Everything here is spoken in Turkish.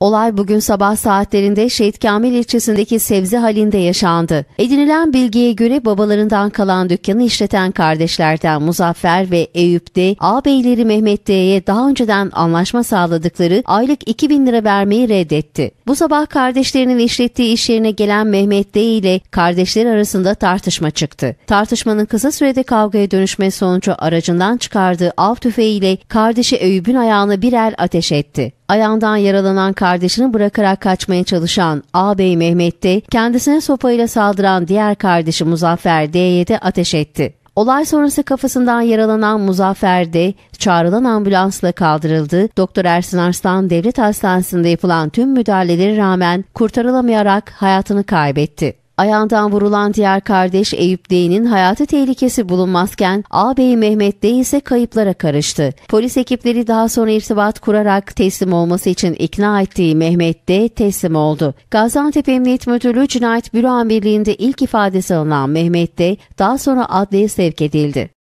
Olay bugün sabah saatlerinde Şehit Kamil ilçesindeki Sebze Halinde yaşandı. Edinilen bilgiye göre babalarından kalan dükkanı işleten kardeşlerden Muzaffer ve Eyüp de ağabeyleri Mehmet D'ye daha önceden anlaşma sağladıkları aylık 2000 lira vermeyi reddetti. Bu sabah kardeşlerinin işlettiği iş yerine gelen Mehmet D ile kardeşler arasında tartışma çıktı. Tartışmanın kısa sürede kavgaya dönüşme sonucu aracından çıkardığı av tüfeğiyle kardeşi Eyüp'ün ayağına el ateş etti ayağından yaralanan kardeşini bırakarak kaçmaya çalışan ağabey Mehmet de kendisine sopayla saldıran diğer kardeşi Muzaffer D'ye de ateş etti. Olay sonrası kafasından yaralanan Muzaffer de çağrılan ambulansla kaldırıldı. Doktor Ersin Arslan devlet hastanesinde yapılan tüm müdahalelere rağmen kurtarılamayarak hayatını kaybetti. Ayağından vurulan diğer kardeş Eyüp D'nin hayatı tehlikesi bulunmazken ağabeyi Mehmet D ise kayıplara karıştı. Polis ekipleri daha sonra irtibat kurarak teslim olması için ikna ettiği Mehmet D teslim oldu. Gaziantep Emniyet Müdürlüğü Cinayet Büro Amirliği'nde ilk ifadesi alınan Mehmet D daha sonra adliye sevk edildi.